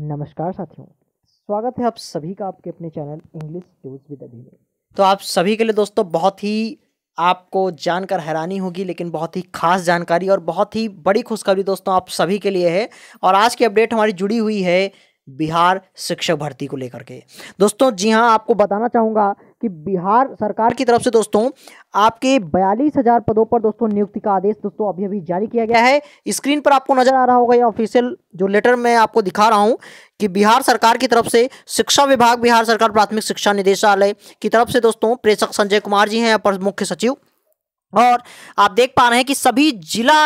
नमस्कार साथियों स्वागत है आप सभी का आपके अपने चैनल इंग्लिश टूज विद में तो आप सभी के लिए दोस्तों बहुत ही आपको जानकर हैरानी होगी लेकिन बहुत ही खास जानकारी और बहुत ही बड़ी खुशखबरी दोस्तों आप सभी के लिए है और आज की अपडेट हमारी जुड़ी हुई है बिहार शिक्षक भर्ती को लेकर के दोस्तों जी हाँ आपको बताना चाहूँगा कि बिहार सरकार की तरफ से दोस्तों आपके बयालीस हज़ार पदों पर दोस्तों नियुक्ति का आदेश दोस्तों अभी अभी जारी किया गया है स्क्रीन पर आपको नजर आ रहा होगा या ऑफिशियल जो लेटर मैं आपको दिखा रहा हूँ कि बिहार सरकार की तरफ से शिक्षा विभाग बिहार सरकार प्राथमिक शिक्षा निदेशालय की तरफ से दोस्तों प्रेषक संजय कुमार जी हैं अपर मुख्य सचिव और आप देख पा रहे हैं कि सभी जिला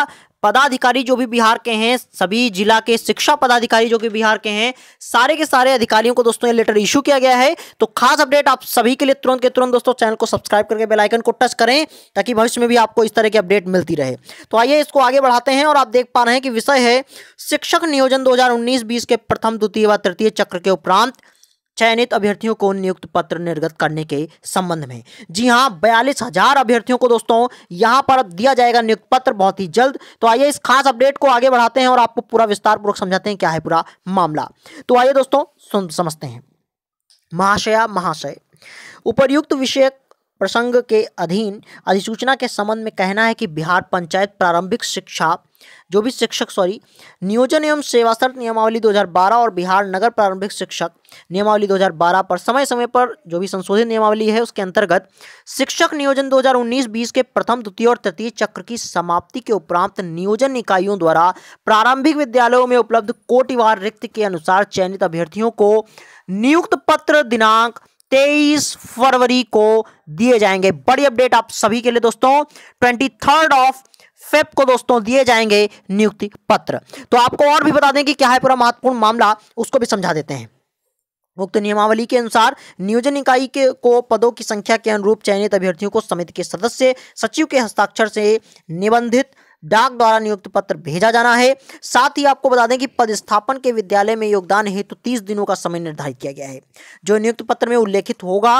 पदाधिकारी जो भी बिहार के हैं सभी जिला के शिक्षा पदाधिकारी जो कि बिहार के हैं सारे के सारे अधिकारियों को दोस्तों ये लेटर इशू किया गया है तो खास अपडेट आप सभी के लिए तुरंत के तुरंत दोस्तों चैनल को सब्सक्राइब करके बेलाइकन को टच करें ताकि भविष्य में भी आपको इस तरह की अपडेट मिलती रहे तो आइए इसको आगे बढ़ाते हैं और आप देख पा रहे हैं कि विषय है शिक्षक नियोजन दो हजार के प्रथम द्वितीय व तृतीय चक्र के उपरांत चयनित अभ्यर्थियों को नियुक्त पत्र निर्गत करने के संबंध में जी हाँ बयालीस हजार अभ्यर्थियों को दोस्तों यहाँ पर दिया जाएगा नियुक्त पत्र बहुत ही जल्द तो आइए इस खास अपडेट को आगे बढ़ाते हैं और आपको पूरा विस्तार पूर्वक समझाते हैं क्या है पूरा मामला तो आइए दोस्तों समझते हैं महाशया महाशय उपरयुक्त विषय प्रसंग के अधीन अधिसूचना के संबंध में कहना है कि बिहार पंचायत प्रारंभिक शिक्षा जो भी शिक्षक सॉरी नियोजन एवं सेवा शर्त नियमावली 2012 और बिहार नगर प्रारंभिक शिक्षक नियमावली 2012 पर समय समय पर जो भी संशोधित नियमावली है उसके अंतर्गत शिक्षक नियोजन 2019-20 के प्रथम द्वितीय और तृतीय चक्र की समाप्ति के उपरांत नियोजन इकाइयों द्वारा प्रारंभिक विद्यालयों में उपलब्ध कोटिवार रिक्त के अनुसार चयनित अभ्यर्थियों को नियुक्त पत्र दिनांक तेईस फरवरी को दिए जाएंगे बड़ी अपडेट आप सभी के लिए दोस्तों ट्वेंटी थर्ड ऑफ फेप को दोस्तों दिए जाएंगे नियुक्ति पत्र तो आपको और भी बता दें कि क्या है पूरा महत्वपूर्ण मामला उसको भी समझा देते हैं मुक्त नियमावली के अनुसार नियोजन इकाई के को पदों की संख्या के अनुरूप चयनित अभ्यर्थियों को समिति के सदस्य सचिव के हस्ताक्षर से निबंधित डाक द्वारा नियुक्त पत्र भेजा जाना है साथ ही आपको बता दें कि पदस्थापन के विद्यालय में योगदान हेतु तो तीस दिनों का समय निर्धारित किया गया है जो नियुक्त पत्र में उल्लेखित होगा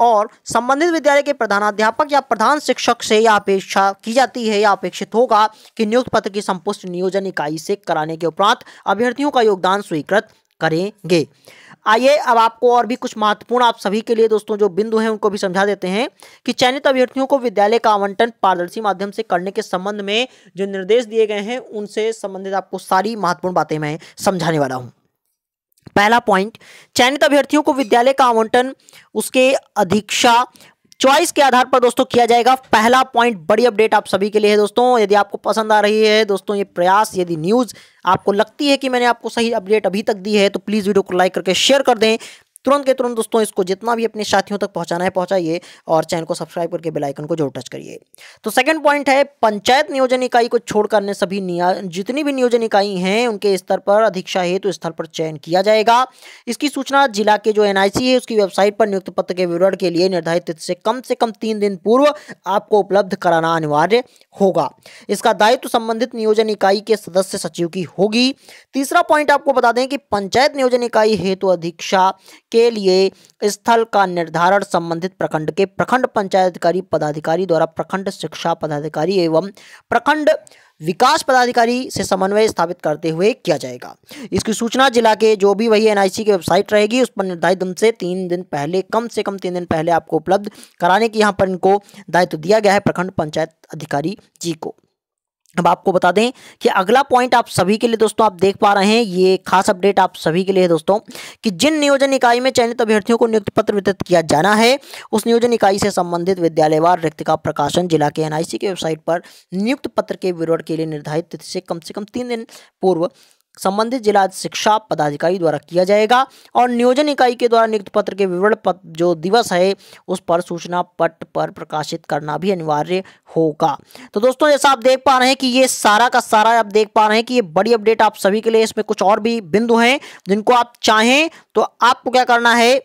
और संबंधित विद्यालय के प्रधानाध्यापक या प्रधान शिक्षक से यह अपेक्षा की जाती है या अपेक्षित होगा कि नियुक्त पत्र की संपुष्ट नियोजन इकाई से कराने के उपरांत अभ्यर्थियों का योगदान स्वीकृत करेंगे आइए अब आपको और भी कुछ महत्वपूर्ण आप सभी के लिए दोस्तों जो बिंदु हैं उनको भी समझा देते हैं कि चयनित अभ्यर्थियों को विद्यालय का आवंटन पारदर्शी माध्यम से करने के संबंध में जो निर्देश दिए गए हैं उनसे संबंधित आपको सारी महत्वपूर्ण बातें मैं समझाने वाला हूँ पहला पॉइंट चयनित अभ्यर्थियों को विद्यालय का आवंटन उसके अधीक्षा चॉइस के आधार पर दोस्तों किया जाएगा पहला पॉइंट बड़ी अपडेट आप सभी के लिए है दोस्तों यदि आपको पसंद आ रही है दोस्तों ये प्रयास यदि न्यूज़ आपको लगती है कि मैंने आपको सही अपडेट अभी तक दी है तो प्लीज़ वीडियो को लाइक करके शेयर कर दें तुरंत के तुरंत दोस्तों इसको जितना भी अपने साथियों तक पहुंचाना है पहुंचाइए और चैनल को सब्सक्राइब करके बेल आइकन को जरूर टच करिए तो सेकंड पॉइंट है पंचायत नियोजन इकाई को छोड़कर अन्य सभी जितनी भी नियोजन इकाई हैं उनके स्तर पर अधीक्षा हेतु तो स्थल पर चयन किया जाएगा इसकी सूचना जिला के जो एनआईसी है उसकी वेबसाइट पर नियुक्त पत्र के विवरण के लिए निर्धारित तिथि से कम से कम तीन दिन पूर्व आपको उपलब्ध कराना अनिवार्य होगा इसका दायित्व संबंधित नियोजन इकाई के सदस्य सचिव की होगी तीसरा पॉइंट आपको बता दें कि पंचायत नियोजन इकाई हेतु अधीक्षा के लिए स्थल का निर्धारण संबंधित प्रखंड के प्रखंड पंचायत अधिकारी पदाधिकारी द्वारा प्रखंड शिक्षा पदाधिकारी एवं प्रखंड विकास पदाधिकारी से समन्वय स्थापित करते हुए किया जाएगा इसकी सूचना जिला के जो भी वही एनआईसी की वेबसाइट रहेगी उस पर निर्धारित दिन से तीन दिन पहले कम से कम तीन दिन पहले आपको उपलब्ध कराने की यहाँ पर इनको दायित्व दिया गया है प्रखंड पंचायत अधिकारी जी को अब आपको बता दें कि अगला पॉइंट आप सभी के लिए दोस्तों आप देख पा रहे हैं ये खास अपडेट आप सभी के लिए है दोस्तों कि जिन नियोजन इकाई में चयनित अभ्यर्थियों को नियुक्ति पत्र वितरित किया जाना है उस नियोजन इकाई से संबंधित विद्यालयवार रिक्त का प्रकाशन जिला के एनआईसी की वेबसाइट पर नियुक्त पत्र के विवरण के लिए निर्धारित तिथि से कम से कम तीन दिन पूर्व संबंधित जिला शिक्षा पदाधिकारी द्वारा किया जाएगा और नियोजन इकाई के द्वारा नियुक्त पत्र के विवरण पत्र जो दिवस है उस पर सूचना पट पर प्रकाशित करना भी अनिवार्य होगा तो दोस्तों जैसा आप देख पा रहे हैं कि ये सारा का सारा आप देख पा रहे हैं कि ये बड़ी अपडेट आप सभी के लिए इसमें कुछ और भी बिंदु हैं जिनको आप चाहें तो आपको क्या करना है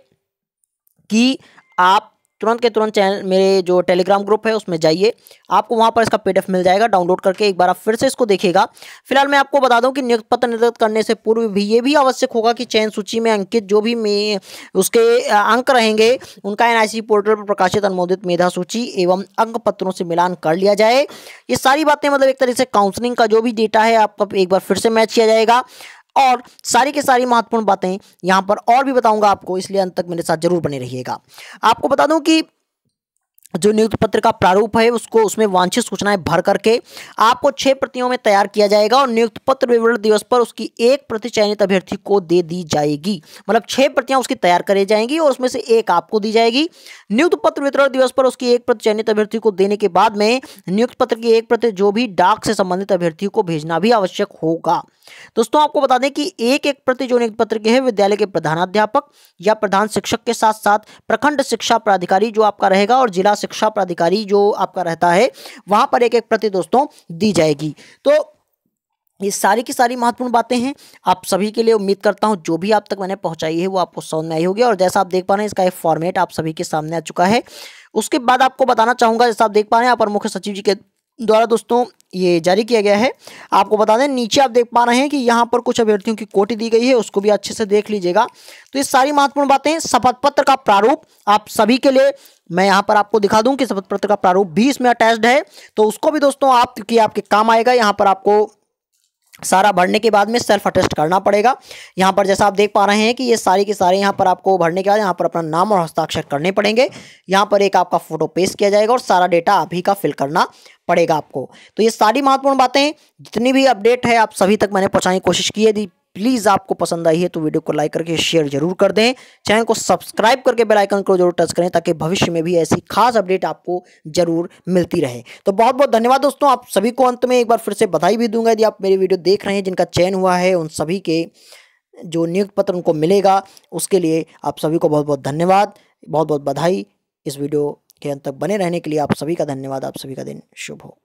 कि आप तुरंत के तुरंत चैनल मेरे जो टेलीग्राम ग्रुप है उसमें जाइए आपको वहाँ पर इसका पी मिल जाएगा डाउनलोड करके एक बार आप फिर से इसको देखिएगा फिलहाल मैं आपको बता दूं कि नियुक्त पत्र निर्गत करने से पूर्व भी ये भी आवश्यक होगा कि चयन सूची में अंकित जो भी उसके अंक रहेंगे उनका एन पोर्टल पर प्रकाशित अनुमोदित मेधा सूची एवं अंक पत्रों से मिलान कर लिया जाए ये सारी बातें मतलब एक तरह से काउंसलिंग का जो भी डेटा है आपका एक बार फिर से मैच किया जाएगा और सारी के सारी महत्वपूर्ण बातें यहाँ पर और भी बताऊंगा आपको इसलिए अंत तक मेरे साथ जरूर बने रहिएगा आपको बता दूं कि जो नियुक्त पत्र का प्रारूप है उसको उसमें वांछित सूचनाएं भर करके आपको छह प्रतियों में तैयार किया जाएगा और नियुक्त पत्र विवरण दिवस पर उसकी एक प्रति चयनित अभ्यर्थी को दे दी जाएगी मतलब छह प्रतियां उसकी तैयार करी जाएंगी और उसमें से एक आपको दी जाएगी नियुक्त पत्र वितरण दिवस पर उसकी एक प्रति चयनित अभ्यर्थी को देने के बाद में नियुक्त पत्र की एक प्रति जो भी डाक से संबंधित अभ्यर्थी को भेजना भी आवश्यक होगा दोस्तों आपको बता दें कि एक एक प्रति जो नियुक्त पत्र के है विद्यालय के प्रधानाध्यापक या प्रधान शिक्षक के साथ साथ प्रखंड शिक्षा प्राधिकारी जो आपका रहेगा और जिला शिक्षा प्राधिकारी जो आपका रहता है वहां पर एक एक प्रति दोस्तों दी जाएगी तो ये सारी की सारी महत्वपूर्ण बातें हैं आप सभी के लिए उम्मीद करता हूं जो भी आप तक मैंने पहुंचाई है वो आपको समझ में आई होगी और जैसा आप देख पा रहे हैं इसका एक फॉर्मेट आप सभी के सामने आ चुका है उसके बाद आपको बताना चाहूंगा जैसा आप देख पा रहे हैं आप मुख्य सचिव जी के द्वारा दोस्तों ये जारी किया गया है आपको बता दें नीचे आप देख पा रहे हैं कि यहाँ पर कुछ अभ्यर्थियों की कोटी दी गई है उसको भी अच्छे से देख लीजिएगा तो ये सारी महत्वपूर्ण बातें शपथ पत्र का प्रारूप आप सभी के लिए मैं यहाँ पर आपको दिखा दूँ कि शपथ पत्र का प्रारूप भी इसमें अटैच्ड है तो उसको भी दोस्तों आप क्योंकि आपके काम आएगा यहाँ पर आपको सारा भरने के बाद में सेल्फ अटेस्ट करना पड़ेगा यहाँ पर जैसा आप देख पा रहे हैं कि ये सारी के सारे यहाँ पर आपको भरने के बाद यहाँ पर अपना नाम और हस्ताक्षर करने पड़ेंगे यहाँ पर एक आपका फोटो पेश किया जाएगा और सारा डेटा आप ही का फिल करना पड़ेगा आपको तो ये सारी महत्वपूर्ण बातें जितनी भी अपडेट है आप सभी तक मैंने पहुँचाने की कोशिश की है प्लीज़ आपको पसंद आई है तो वीडियो को लाइक करके शेयर जरूर कर दें चैनल को सब्सक्राइब करके बेल आइकन को जरूर टच करें ताकि भविष्य में भी ऐसी खास अपडेट आपको जरूर मिलती रहे तो बहुत बहुत धन्यवाद दोस्तों आप सभी को अंत में एक बार फिर से बधाई भी दूंगा यदि आप मेरी वीडियो देख रहे हैं जिनका चयन हुआ है उन सभी के जो नियुक्त पत्र उनको मिलेगा उसके लिए आप सभी को बहुत बहुत धन्यवाद बहुत बहुत बधाई इस वीडियो के अंत तक बने रहने के लिए आप सभी का धन्यवाद आप सभी का दिन शुभ हो